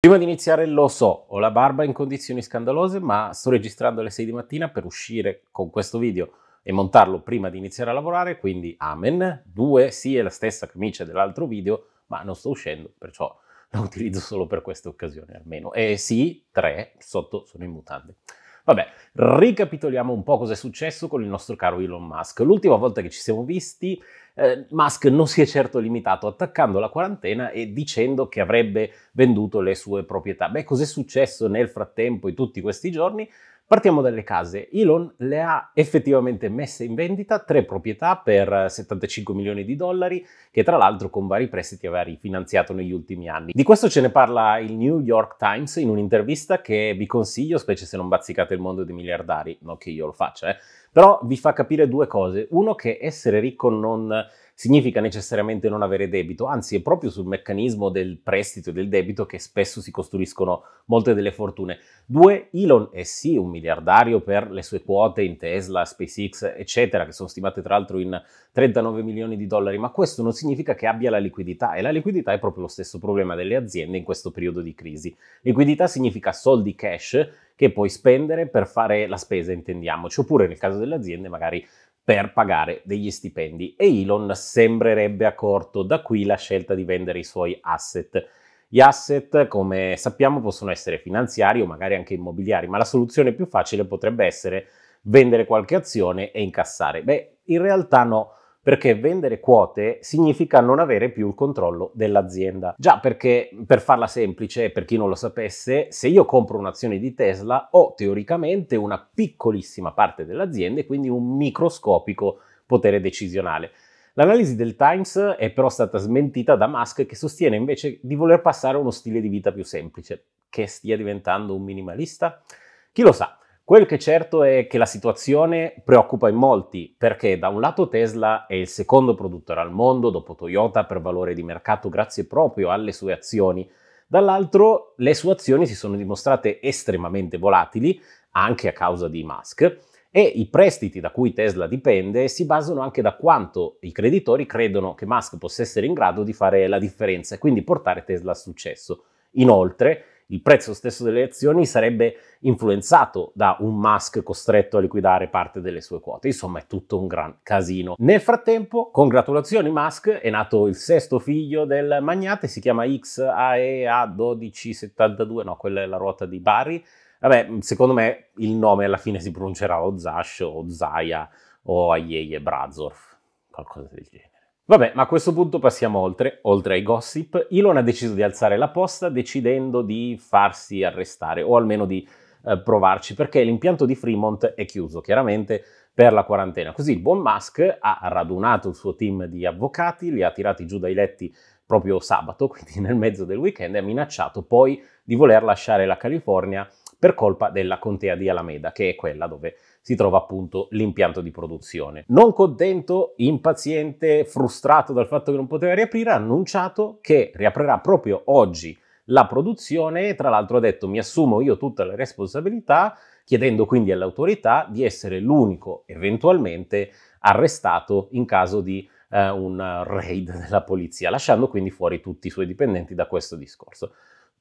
Prima di iniziare lo so, ho la barba in condizioni scandalose, ma sto registrando alle 6 di mattina per uscire con questo video e montarlo prima di iniziare a lavorare, quindi amen. Due, sì, è la stessa camicia dell'altro video, ma non sto uscendo, perciò la utilizzo solo per queste occasioni almeno. E sì, tre, sotto sono in mutande. Vabbè, ricapitoliamo un po' cosa è successo con il nostro caro Elon Musk. L'ultima volta che ci siamo visti, eh, Musk non si è certo limitato attaccando la quarantena e dicendo che avrebbe venduto le sue proprietà. Beh, cos'è successo nel frattempo in tutti questi giorni? Partiamo dalle case. Elon le ha effettivamente messe in vendita tre proprietà per 75 milioni di dollari, che tra l'altro con vari prestiti aveva rifinanziato negli ultimi anni. Di questo ce ne parla il New York Times in un'intervista che vi consiglio, specie se non bazzicate il mondo dei miliardari, non che io lo faccia, eh. Però vi fa capire due cose. Uno che essere ricco non significa necessariamente non avere debito, anzi è proprio sul meccanismo del prestito e del debito che spesso si costruiscono molte delle fortune. Due, Elon è sì un miliardario per le sue quote in Tesla, SpaceX, eccetera, che sono stimate tra l'altro in 39 milioni di dollari, ma questo non significa che abbia la liquidità e la liquidità è proprio lo stesso problema delle aziende in questo periodo di crisi. Liquidità significa soldi cash che puoi spendere per fare la spesa, intendiamoci, oppure nel caso delle aziende magari per pagare degli stipendi e Elon sembrerebbe accorto da qui la scelta di vendere i suoi asset. Gli asset, come sappiamo, possono essere finanziari o magari anche immobiliari, ma la soluzione più facile potrebbe essere vendere qualche azione e incassare. Beh, in realtà no, perché vendere quote significa non avere più il controllo dell'azienda. Già perché, per farla semplice, per chi non lo sapesse, se io compro un'azione di Tesla ho teoricamente una piccolissima parte dell'azienda e quindi un microscopico potere decisionale. L'analisi del Times è però stata smentita da Musk che sostiene invece di voler passare a uno stile di vita più semplice, che stia diventando un minimalista? Chi lo sa? Quel che certo è che la situazione preoccupa in molti, perché da un lato Tesla è il secondo produttore al mondo dopo Toyota per valore di mercato grazie proprio alle sue azioni, dall'altro le sue azioni si sono dimostrate estremamente volatili, anche a causa di Musk, e i prestiti da cui Tesla dipende si basano anche da quanto i creditori credono che Musk possa essere in grado di fare la differenza e quindi portare Tesla al successo. Inoltre, il prezzo stesso delle azioni sarebbe influenzato da un Musk costretto a liquidare parte delle sue quote. Insomma, è tutto un gran casino. Nel frattempo, congratulazioni Musk, è nato il sesto figlio del magnate, si chiama XAEA1272, no, quella è la ruota di Bari. Vabbè, secondo me il nome alla fine si pronuncerà o Zash o Zaya o Ayeye Brazorf, qualcosa del genere. Vabbè, ma a questo punto passiamo oltre. Oltre ai gossip, Elon ha deciso di alzare la posta decidendo di farsi arrestare, o almeno di eh, provarci, perché l'impianto di Fremont è chiuso, chiaramente, per la quarantena. Così il buon Musk ha radunato il suo team di avvocati, li ha tirati giù dai letti proprio sabato, quindi nel mezzo del weekend, e ha minacciato poi di voler lasciare la California per colpa della contea di Alameda, che è quella dove si trova appunto l'impianto di produzione. Non contento, impaziente, frustrato dal fatto che non poteva riaprire, ha annunciato che riaprirà proprio oggi la produzione, tra l'altro ha detto mi assumo io tutta la responsabilità, chiedendo quindi all'autorità di essere l'unico eventualmente arrestato in caso di eh, un raid della polizia, lasciando quindi fuori tutti i suoi dipendenti da questo discorso.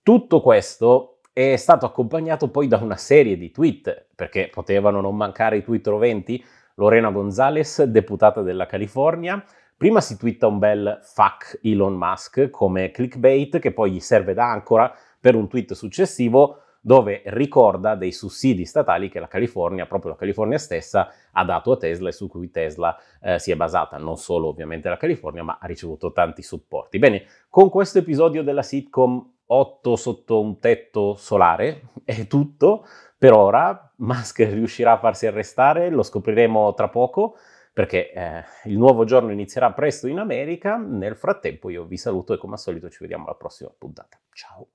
Tutto questo è stato accompagnato poi da una serie di tweet, perché potevano non mancare i tweet roventi. Lorena Gonzalez, deputata della California, prima si twitta un bel fuck Elon Musk come clickbait che poi gli serve da ancora per un tweet successivo dove ricorda dei sussidi statali che la California, proprio la California stessa, ha dato a Tesla e su cui Tesla eh, si è basata, non solo ovviamente la California, ma ha ricevuto tanti supporti. Bene, con questo episodio della sitcom 8 sotto un tetto solare, è tutto per ora. Musk riuscirà a farsi arrestare, lo scopriremo tra poco perché eh, il nuovo giorno inizierà presto in America. Nel frattempo io vi saluto e come al solito ci vediamo alla prossima puntata. Ciao!